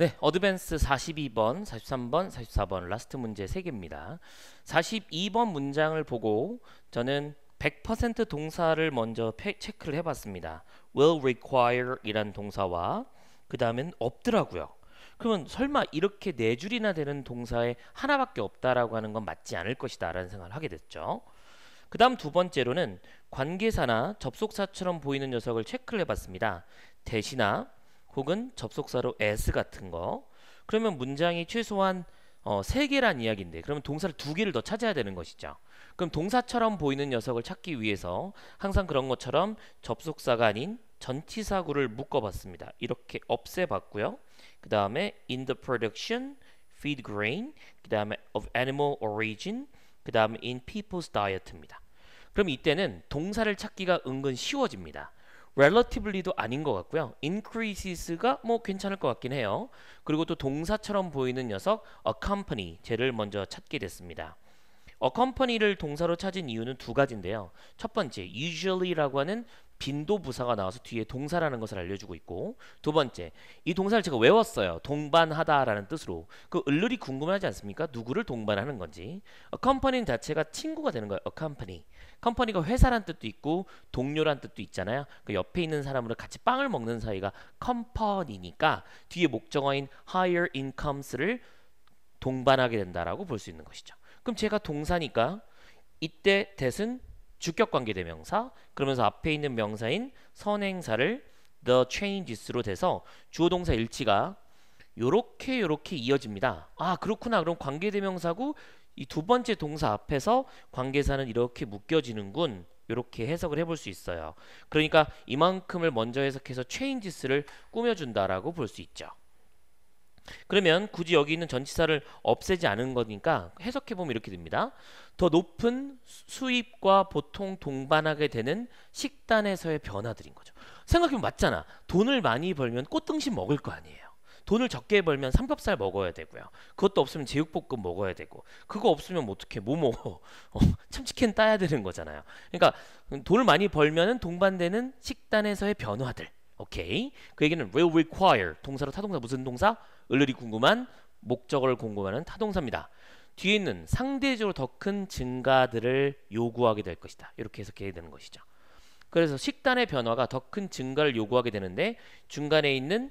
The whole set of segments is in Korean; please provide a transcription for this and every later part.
네, 어드밴스 42번, 43번, 44번 라스트 문제 3개입니다. 42번 문장을 보고 저는 100% 동사를 먼저 체크를 해봤습니다. will require 이란 동사와 그 다음엔 없더라고요. 그러면 설마 이렇게 네 줄이나 되는 동사에 하나밖에 없다라고 하는 건 맞지 않을 것이다 라는 생각을 하게 됐죠. 그 다음 두 번째로는 관계사나 접속사처럼 보이는 녀석을 체크를 해봤습니다. 대신나 혹은 접속사로 s 같은 거 그러면 문장이 최소한 어, 3개란 이야기인데 그러면 동사를 2개를 더 찾아야 되는 것이죠. 그럼 동사처럼 보이는 녀석을 찾기 위해서 항상 그런 것처럼 접속사가 아닌 전치사구를 묶어봤습니다. 이렇게 없애봤고요. 그 다음에 in the production, feed grain, 그 다음에 of animal origin, 그 다음에 in people's diet입니다. 그럼 이때는 동사를 찾기가 은근 쉬워집니다. relatively도 아닌 것 같고요. increases가 뭐 괜찮을 것 같긴 해요. 그리고 또 동사처럼 보이는 녀석 accompany 쟤를 먼저 찾게 됐습니다. accompany를 어, 동사로 찾은 이유는 두 가지인데요. 첫 번째, usually라고 하는 빈도 부사가 나와서 뒤에 동사라는 것을 알려주고 있고 두 번째, 이 동사를 제가 외웠어요. 동반하다라는 뜻으로 그을룰이 궁금하지 않습니까? 누구를 동반하는 건지 a c c o m p a n y 자체가 친구가 되는 거예요. accompany. 어, 컴퍼니가 회사란 뜻도 있고 동료란 뜻도 있잖아요. 그 옆에 있는 사람으로 같이 빵을 먹는 사이가 컴퍼니니까 뒤에 목적어인 higher incomes를 동반하게 된다라고 볼 수 있는 것이죠. 그럼 제가 동사니까 이때 대은 주격관계 대명사 그러면서 앞에 있는 명사인 선행사를 the changes로 돼서 주어동사 일치가 요렇게 요렇게 이어집니다. 아 그렇구나 그럼 관계대명사고 이 두 번째 동사 앞에서 관계사는 이렇게 묶여지는군 이렇게 해석을 해볼 수 있어요. 그러니까 이만큼을 먼저 해석해서 changes를 꾸며준다라고 볼 수 있죠. 그러면 굳이 여기 있는 전치사를 없애지 않은 거니까 해석해보면 이렇게 됩니다. 더 높은 수입과 보통 동반하게 되는 식단에서의 변화들인 거죠. 생각해보면 맞잖아. 돈을 많이 벌면 꽃등심 먹을 거 아니에요. 돈을 적게 벌면 삼겹살 먹어야 되고요. 그것도 없으면 제육볶음 먹어야 되고 그거 없으면 어떻게 뭐 먹어? 어, 참치캔 따야 되는 거잖아요. 그러니까 돈을 많이 벌면은 동반되는 식단에서의 변화들 오케이. 그 얘기는 will require 동사로 타동사 무슨 동사? 을을이 궁금한 목적을궁금하는 타동사입니다. 뒤에 있는 상대적으로 더 큰 증가들을 요구하게 될 것이다. 이렇게 해석해야 되는 것이죠. 그래서 식단의 변화가 더 큰 증가를 요구하게 되는데 중간에 있는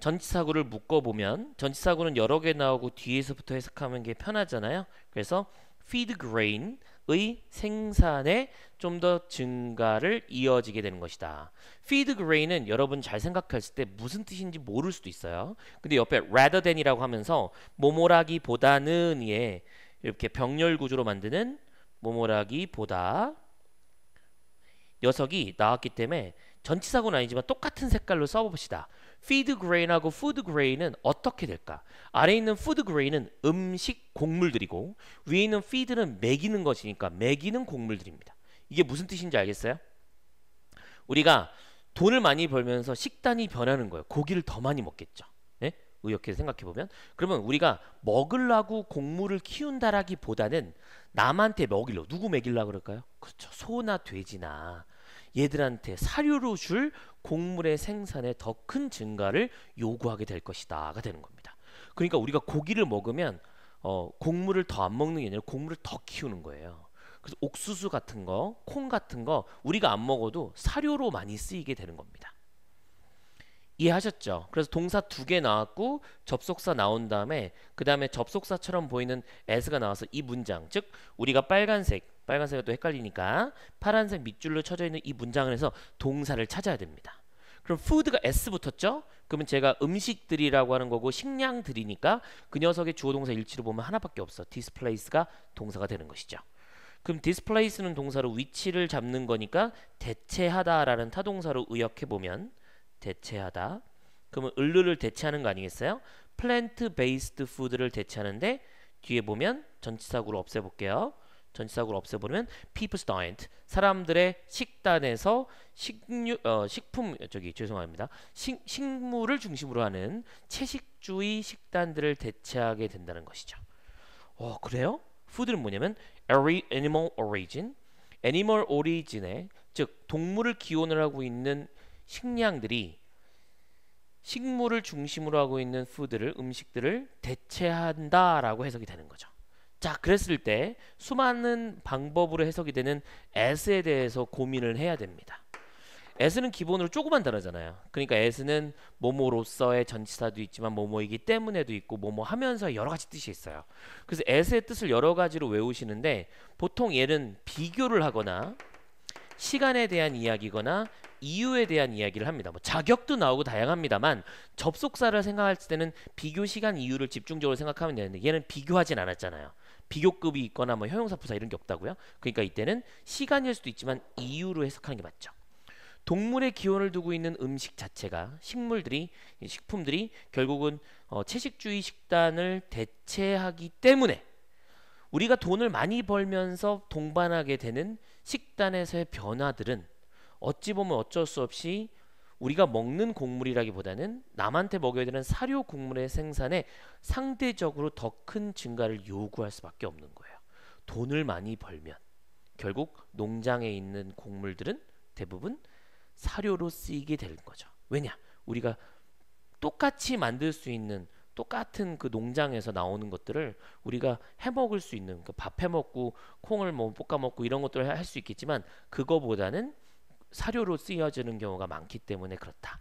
전치사구를 묶어보면 전치사구는 여러 개 나오고 뒤에서부터 해석하는 게 편하잖아요. 그래서 feed grain 의 생산에 좀 더 증가를 이어지게 되는 것이다. feed gray는 여러분 잘 생각했을 때 무슨 뜻인지 모를 수도 있어요. 근데 옆에 rather than이라고 하면서 모모라기보다는 예 이렇게 병렬 구조로 만드는 모모라기보다 녀석이 나왔기 때문에 전치사고는 아니지만 똑같은 색깔로 써봅시다. feed grain하고 food grain은 어떻게 될까? 아래 있는 food grain은 음식 곡물들이고 위에 있는 feed는 먹이는 것이니까 먹이는 곡물들입니다. 이게 무슨 뜻인지 알겠어요? 우리가 돈을 많이 벌면서 식단이 변하는 거예요. 고기를 더 많이 먹겠죠. 네? 이렇게 생각해보면 그러면 우리가 먹으려고 곡물을 키운다라기보다는 남한테 먹이려 고 누구 먹이려 그럴까요? 그렇죠. 소나 돼지나 얘들한테 사료로 줄 곡물의 생산에 더 큰 증가를 요구하게 될 것이다가 되는 겁니다. 그러니까 우리가 고기를 먹으면 어, 곡물을 더 안 먹는 게 아니라 곡물을 더 키우는 거예요. 그래서 옥수수 같은 거, 콩 같은 거 우리가 안 먹어도 사료로 많이 쓰이게 되는 겁니다. 이해하셨죠? 그래서 동사 두 개 나왔고 접속사 나온 다음에 그 다음에 접속사처럼 보이는 s가 나와서 이 문장 즉 우리가 빨간색 빨간색과 또 헷갈리니까 파란색 밑줄로 쳐져 있는 이 문장을 해서 동사를 찾아야 됩니다. 그럼 food가 s 붙었죠? 그러면 제가 음식들이라고 하는 거고 식량들이니까 그 녀석의 주어 동사 일치로 보면 하나밖에 없어. displace가 동사가 되는 것이죠. 그럼 displace는 동사로 위치를 잡는 거니까 대체하다라는 타동사로 의역해 보면 대체하다. 그러면 을르를 대체하는 거 아니겠어요? plant based food를 대체하는데 뒤에 보면 전치사구로 없애볼게요. 전치사구를 없애버리면 people's diet 사람들의 식단에서 식류 어, 식품 저기 죄송합니다 식, 식물을 중심으로 하는 채식주의 식단들을 대체하게 된다는 것이죠. 어 그래요? 푸드는 뭐냐면 animal origin 애니멀 오리진의 즉 동물을 기원을 하고 있는 식량들이 식물을 중심으로 하고 있는 푸드를 음식들을 대체한다라고 해석이 되는 거죠. 자, 그랬을 때 수많은 방법으로 해석이 되는 s에 대해서 고민을 해야 됩니다. s는 기본으로 조금만다르잖아요 그러니까 s는 뭐뭐로서의 전치사도 있지만 뭐뭐이기 때문에도 있고 뭐뭐 하면서 여러 가지 뜻이 있어요. 그래서 s의 뜻을 여러 가지로 외우시는데 보통 얘는 비교를 하거나 시간에 대한 이야기거나 이유에 대한 이야기를 합니다. 뭐 자격도 나오고 다양합니다만 접속사를 생각할 때는 비교 시간 이유를 집중적으로 생각하면 되는데 얘는 비교하진 않았잖아요. 비교급이 있거나 뭐 형용사부사 이런 게 없다고요. 그러니까 이때는 시간일 수도 있지만 이유로 해석하는 게 맞죠. 동물의 기원을 두고 있는 음식 자체가 식물들이 식품들이 결국은 어, 채식주의 식단을 대체하기 때문에 우리가 돈을 많이 벌면서 동반하게 되는 식단에서의 변화들은 어찌 보면 어쩔 수 없이 우리가 먹는 곡물이라기보다는 남한테 먹여야 되는 사료 곡물의 생산에 상대적으로 더 큰 증가를 요구할 수밖에 없는 거예요. 돈을 많이 벌면 결국 농장에 있는 곡물들은 대부분 사료로 쓰이게 되는 거죠. 왜냐? 우리가 똑같이 만들 수 있는 똑같은 그 농장에서 나오는 것들을 우리가 해 먹을 수 있는 그 밥해 먹고 콩을 뭐 볶아 먹고 이런 것들을 할 수 있겠지만 그거보다는 사료로 쓰여지는 경우가 많기 때문에 그렇다.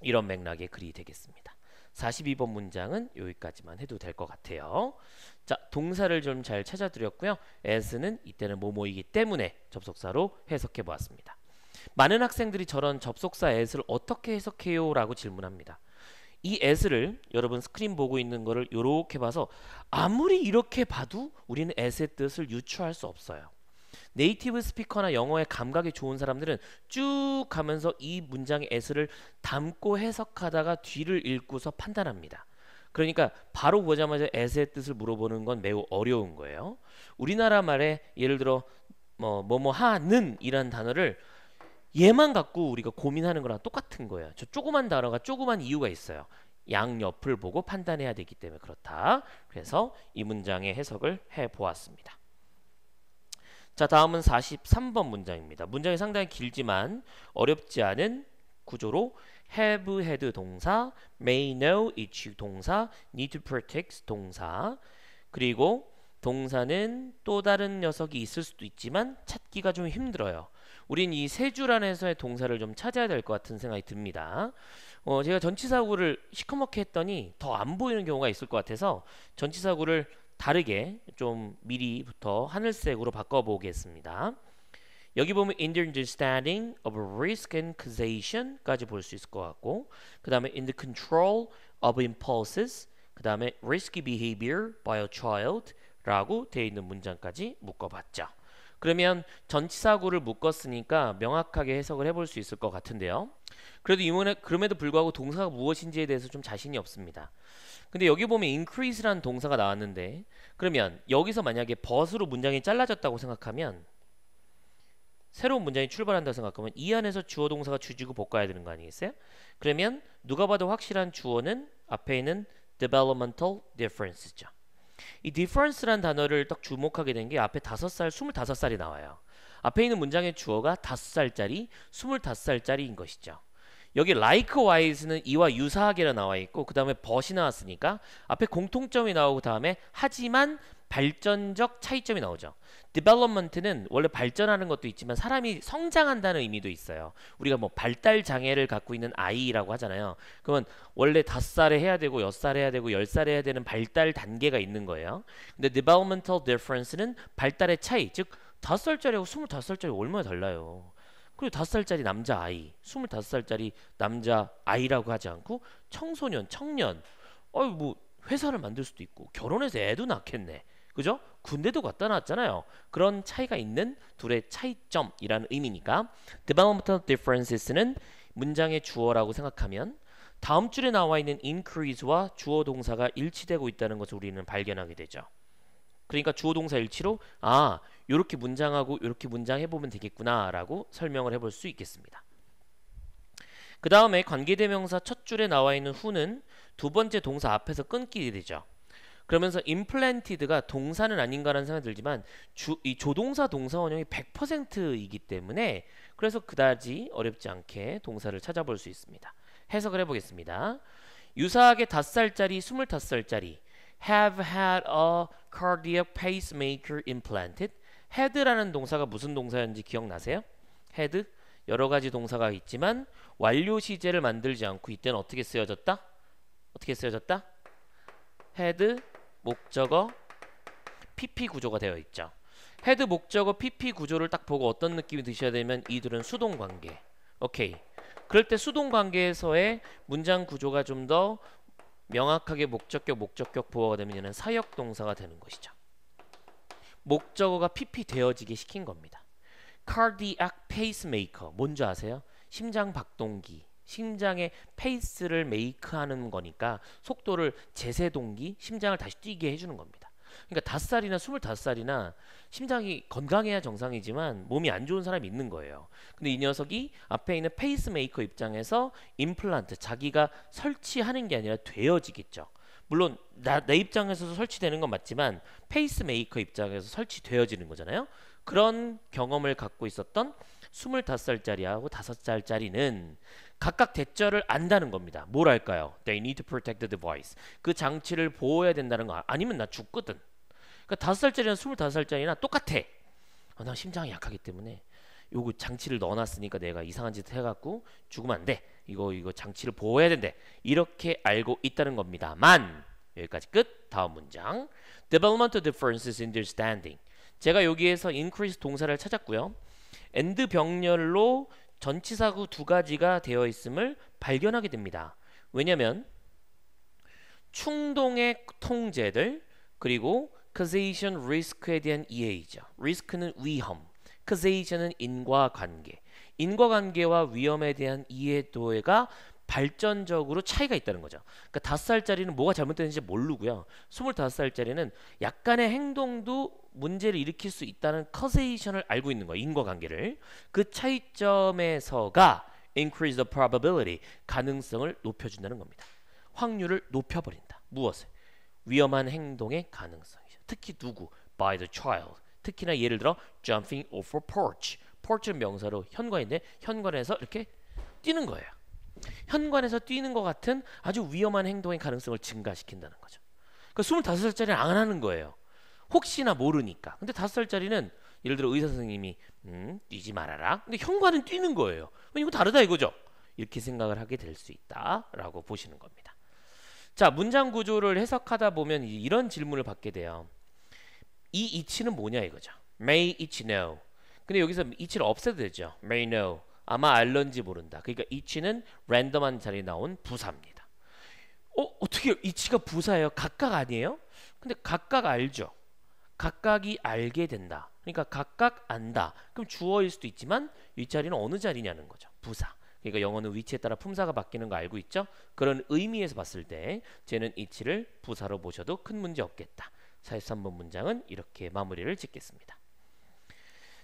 이런 맥락의 글이 되겠습니다. 42번 문장은 여기까지만 해도 될 것 같아요. 자, 동사를 좀 잘 찾아드렸고요. as는 이때는 뭐뭐이기 때문에 접속사로 해석해 보았습니다. 많은 학생들이 저런 접속사 as를 어떻게 해석해요? 라고 질문합니다. 이 as를 여러분 스크린 보고 있는 거를 이렇게 봐서 아무리 이렇게 봐도 우리는 as의 뜻을 유추할 수 없어요. 네이티브 스피커나 영어에 감각이 좋은 사람들은 쭉 가면서 이 문장의 에스를 담고 해석하다가 뒤를 읽고서 판단합니다. 그러니까 바로 보자마자 에스의 뜻을 물어보는 건 매우 어려운 거예요. 우리나라 말에 예를 들어 뭐 뭐뭐 하는 이란 단어를 얘만 갖고 우리가 고민하는 거랑 똑같은 거예요. 저 조그만 단어가 조그만 이유가 있어요. 양옆을 보고 판단해야 되기 때문에 그렇다. 그래서 이 문장의 해석을 해 보았습니다. 자 다음은 43번 문장입니다. 문장이 상당히 길지만 어렵지 않은 구조로 have had 동사, may know each 동사, need to protect 동사 그리고 동사는 또 다른 녀석이 있을 수도 있지만 찾기가 좀 힘들어요. 우린 이 세 줄 안에서의 동사를 좀 찾아야 될 것 같은 생각이 듭니다. 어, 제가 전치사구를 시커멓게 했더니 더 안 보이는 경우가 있을 것 같아서 전치사구를 다르게 좀 미리부터 하늘색으로 바꿔보겠습니다. 여기 보면 in the understanding of risk and causation까지 볼 수 있을 것 같고 그 다음에 in the control of impulses 그 다음에 risky behavior by a child 라고 되어 있는 문장까지 묶어봤죠. 그러면 전치사구를 묶었으니까 명확하게 해석을 해 볼 수 있을 것 같은데요. 그래도 이번에 그럼에도 불구하고 동사가 무엇인지에 대해서 좀 자신이 없습니다. 근데 여기 보면 increase라는 동사가 나왔는데 그러면 여기서 만약에 벗으로 문장이 잘라졌다고 생각하면 새로운 문장이 출발한다고 생각하면 이 안에서 주어 동사가 주지고 볶아야 되는 거 아니겠어요? 그러면 누가 봐도 확실한 주어는 앞에 있는 developmental difference죠. 이 difference란 단어를 딱 주목하게 된 게 앞에 5살, 25살이 나와요. 앞에 있는 문장의 주어가 5살짜리, 25살짜리인 것이죠. 여기 likewise는 이와 유사하게로 나와 있고 그 다음에 but이 나왔으니까 앞에 공통점이 나오고 다음에 하지만 발전적 차이점이 나오죠. development는 원래 발전하는 것도 있지만 사람이 성장한다는 의미도 있어요. 우리가 뭐 발달 장애를 갖고 있는 아이라고 하잖아요. 그러면 원래 다섯 살에 해야 되고 여섯 살에 해야 되고 열 살에 해야 되는 발달 단계가 있는 거예요. 근데 developmental difference는 발달의 차이, 즉 다섯 살짜리하고 스물다섯 살짜리 얼마나 달라요. 그리고 다섯 살짜리 남자 아이, 스물다섯 살짜리 남자 아이라고 하지 않고 청소년, 청년. 어이 뭐 회사를 만들 수도 있고 결혼해서 애도 낳겠네. 그죠? 군대도 갖다놨잖아요 그런 차이가 있는 둘의 차이점이라는 의미니까 developmental differences는 문장의 주어라고 생각하면 다음 줄에 나와 있는 increase와 주어 동사가 일치되고 있다는 것을 우리는 발견하게 되죠. 그러니까 주어 동사 일치로 아 이렇게 문장하고 이렇게 문장해 보면 되겠구나라고 설명을 해볼 수 있겠습니다. 그 다음에 관계대명사 첫 줄에 나와 있는 후는 두 번째 동사 앞에서 끊기게 되죠. 그러면서 임플랜티드가 동사는 아닌가라는 생각이 들지만 주, 이 조동사 동사원형이 100%이기 때문에 그래서 그다지 어렵지 않게 동사를 찾아볼 수 있습니다. 해석을 해보겠습니다. 유사하게 5살짜리, 25살짜리 have had a cardiac pacemaker implanted 헤드라는 동사가 무슨 동사였는지 기억나세요? 헤드 여러 가지 동사가 있지만 완료 시제를 만들지 않고 이때는 어떻게 쓰여졌다? 어떻게 쓰여졌다? 헤드 목적어 PP 구조가 되어 있죠. 헤드 목적어 PP 구조를 딱 보고 어떤 느낌이 드셔야 되면 이들은 수동 관계. 오케이. 그럴 때 수동 관계에서의 문장 구조가 좀 더 명확하게 목적격 목적격 부호가 되면 얘는 사역 동사가 되는 것이죠. 목적어가 PP 되어지게 시킨 겁니다. cardiac pacemaker 뭔지 아세요? 심장 박동기 심장의 페이스를 메이크하는 거니까 속도를 제세동기 심장을 다시 뛰게 해주는 겁니다. 그러니까 다섯 살이나 스물다섯 살이나 심장이 건강해야 정상이지만 몸이 안 좋은 사람이 있는 거예요. 근데 이 녀석이 앞에 있는 페이스메이커 입장에서 임플란트 자기가 설치하는 게 아니라 되어지겠죠. 물론 나, 내 입장에서도 설치되는 건 맞지만 페이스메이커 입장에서 설치되어지는 거잖아요. 그런 경험을 갖고 있었던 25살짜리하고 5살짜리는 각각 대처를 안다는 겁니다. 뭘 할까요? They need to protect the device. 그 장치를 보호해야 된다는 거 아니면 나 죽거든. 그러니까 5살짜리나 25살짜리나 똑같아. 아, 나 심장이 약하기 때문에 요거 장치를 넣어놨으니까 내가 이상한 짓 해갖고 죽으면 안 돼. 이거 이거 장치를 보호해야 된대. 이렇게 알고 있다는 겁니다만 여기까지 끝. 다음 문장. Developmental differences in t h e r standing. 제가 여기에서 increase 동사를 찾았고요. and 병렬로 전치사구 두 가지가 되어 있음을 발견하게 됩니다. 왜냐면 충동의 통제들 그리고 causation risk에 대한 이해이죠. risk는 위험, 크세이션은 인과관계. 인과관계와 위험에 대한 이해도가 발전적으로 차이가 있다는 거죠. 그러니까 다섯 살짜리는 뭐가 잘못됐는지 모르고요. 스물다섯 살짜리는 약간의 행동도 문제를 일으킬 수 있다는 커세이션을 알고 있는 거예요. 인과관계를. 그 차이점에서가 increase the probability 가능성을 높여준다는 겁니다. 확률을 높여버린다. 무엇을? 위험한 행동의 가능성이죠. 특히 누구? by the child. 특히나 예를 들어 jumping off a porch. porch는 명사로 현관인데 현관에서 이렇게 뛰는 거예요. 현관에서 뛰는 것 같은 아주 위험한 행동의 가능성을 증가시킨다는 거죠. 그러니까 25살짜리는 안 하는 거예요. 혹시나 모르니까. 근데 5살짜리는 예를 들어 의사 선생님이 음, 뛰지 말아라. 근데 현관은 뛰는 거예요. 이거 다르다 이거죠. 이렇게 생각을 하게 될 수 있다라고 보시는 겁니다. 자 문장 구조를 해석하다 보면 이런 질문을 받게 돼요. 이 이치는 뭐냐 이거죠. may each know. 근데 여기서 이치를 없애도 되죠. may know. 아마 알런지 모른다. 그러니까 이치는 랜덤한 자리에 나온 부사입니다. 어, 어떻게 이치가 부사예요? 각각 아니에요? 근데 각각 알죠. 각각이 알게 된다. 그러니까 각각 안다. 그럼 주어일 수도 있지만 이 자리는 어느 자리냐는 거죠. 부사. 그러니까 영어는 위치에 따라 품사가 바뀌는 거 알고 있죠? 그런 의미에서 봤을 때 쟤는 이치를 부사로 보셔도 큰 문제 없겠다. 43번 문장은 이렇게 마무리를 짓겠습니다.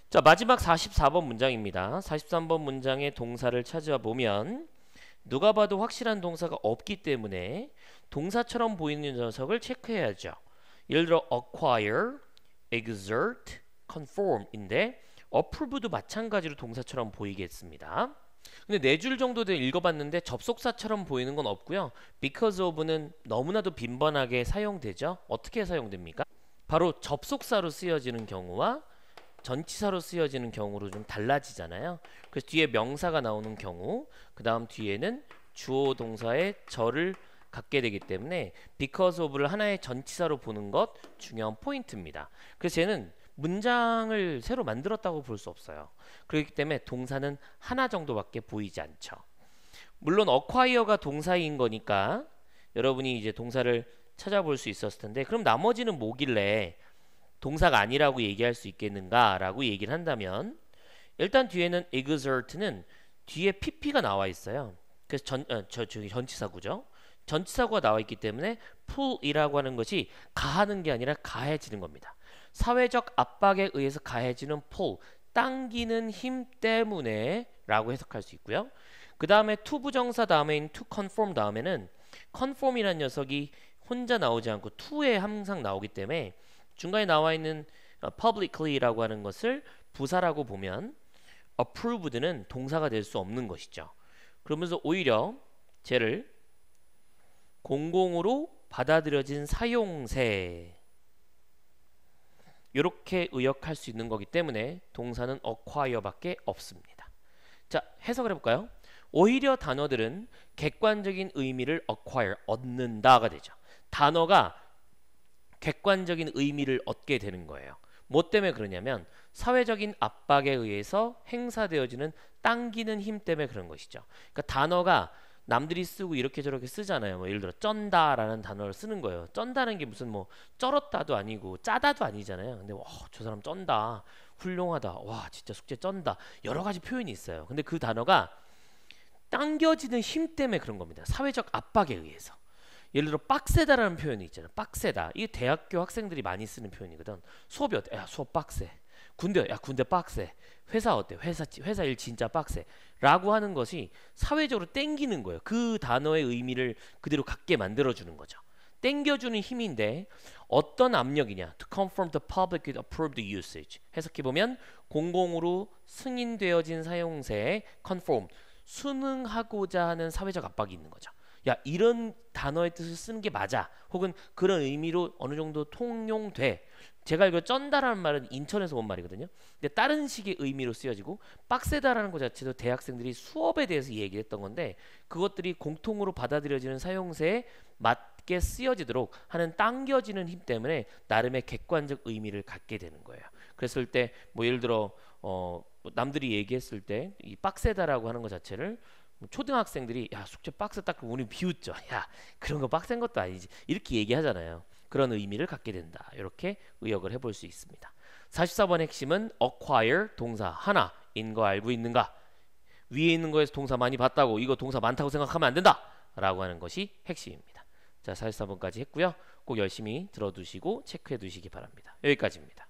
자 마지막 44번 문장입니다. 43번 문장의 동사를 찾아 보면 누가 봐도 확실한 동사가 없기 때문에 동사처럼 보이는 녀석을 체크해야죠. 예를 들어 acquire, exert, conform인데 approve도 마찬가지로 동사처럼 보이겠습니다. 근데 네 줄 정도 도 읽어봤는데 접속사처럼 보이는 건 없고요. because of는 너무나도 빈번하게 사용되죠. 어떻게 사용됩니까? 바로 접속사로 쓰여지는 경우와 전치사로 쓰여지는 경우로 좀 달라지잖아요. 그래서 뒤에 명사가 나오는 경우 그 다음 뒤에는 주어 동사의 절을 갖게 되기 때문에 because of를 하나의 전치사로 보는 것 중요한 포인트입니다. 그래서 얘는 문장을 새로 만들었다고 볼 수 없어요. 그렇기 때문에 동사는 하나 정도밖에 보이지 않죠. 물론 어콰이어가 동사인 거니까 여러분이 이제 동사를 찾아볼 수 있었을 텐데 그럼 나머지는 뭐길래 동사가 아니라고 얘기할 수 있겠는가라고 얘기를 한다면 일단 뒤에는 exert는 뒤에 pp가 나와 있어요. 그래서 전, 어, 저, 저, 전치사구죠. 전치사구가 나와 있기 때문에 pull이라고 하는 것이 가하는 게 아니라 가해지는 겁니다. 사회적 압박에 의해서 가해지는 pull, 당기는 힘 때문에 라고 해석할 수 있고요. 그 다음에 to 부정사 다음에인 to conform 다음에는 conform이란 녀석이 혼자 나오지 않고 to에 항상 나오기 때문에 중간에 나와 있는 어, publicly라고 하는 것을 부사라고 보면 approved는 동사가 될 수 없는 것이죠. 그러면서 오히려 쟤를 공공으로 받아들여진 사용세 이렇게 의역할 수 있는 거기 때문에 동사는 acquire밖에 없습니다. 자, 해석을 해볼까요? 오히려 단어들은 객관적인 의미를 acquire, 얻는다가 되죠. 단어가 객관적인 의미를 얻게 되는 거예요. 뭐 때문에 그러냐면 사회적인 압박에 의해서 행사되어지는 당기는 힘 때문에 그런 것이죠. 그러니까 단어가 남들이 쓰고 이렇게 저렇게 쓰잖아요. 뭐 예를 들어 쩐다라는 단어를 쓰는 거예요. 쩐다는 게 무슨 뭐 쩔었다도 아니고 짜다도 아니잖아요. 근데 와, 저 사람 쩐다. 훌륭하다. 와, 진짜 숙제 쩐다. 여러 가지 표현이 있어요. 근데 그 단어가 당겨지는 힘 때문에 그런 겁니다. 사회적 압박에 의해서. 예를 들어 빡세다라는 표현이 있잖아요. 빡세다. 이게 대학교 학생들이 많이 쓰는 표현이거든. 수업이 어때? 야, 수업 빡세. 군대 야 군대 빡세 회사 어때 회사 회사 일 진짜 빡세라고 하는 것이 사회적으로 땡기는 거예요 그 단어의 의미를 그대로 갖게 만들어 주는 거죠 땡겨주는 힘인데 어떤 압력이냐 to confirm the public with approved usage 해석해보면 공공으로 승인되어진 사용세에 conform 순응하고자 하는 사회적 압박이 있는 거죠 야 이런 단어의 뜻을 쓰는 게 맞아 혹은 그런 의미로 어느 정도 통용돼 제가 알기로 쩐다라는 말은 인천에서 온 말이거든요. 근데 다른 식의 의미로 쓰여지고 빡세다라는 것 자체도 대학생들이 수업에 대해서 얘기했던 건데 그것들이 공통으로 받아들여지는 사용세에 맞게 쓰여지도록 하는 당겨지는 힘 때문에 나름의 객관적 의미를 갖게 되는 거예요. 그랬을 때 뭐 예를 들어 어 뭐 남들이 얘기했을 때 이 빡세다라고 하는 것 자체를 뭐 초등학생들이 야 숙제 빡세 딱 우리 비웃죠. 야 그런 거 빡센 것도 아니지 이렇게 얘기하잖아요. 그런 의미를 갖게 된다. 이렇게 의역을 해볼 수 있습니다. 44번 핵심은 acquire 동사 하나 인거 알고 있는가 위에 있는 거에서 동사 많이 봤다고 이거 동사 많다고 생각하면 안 된다 라고 하는 것이 핵심입니다. 자 44번까지 했고요. 꼭 열심히 들어두시고 체크해 두시기 바랍니다. 여기까지입니다.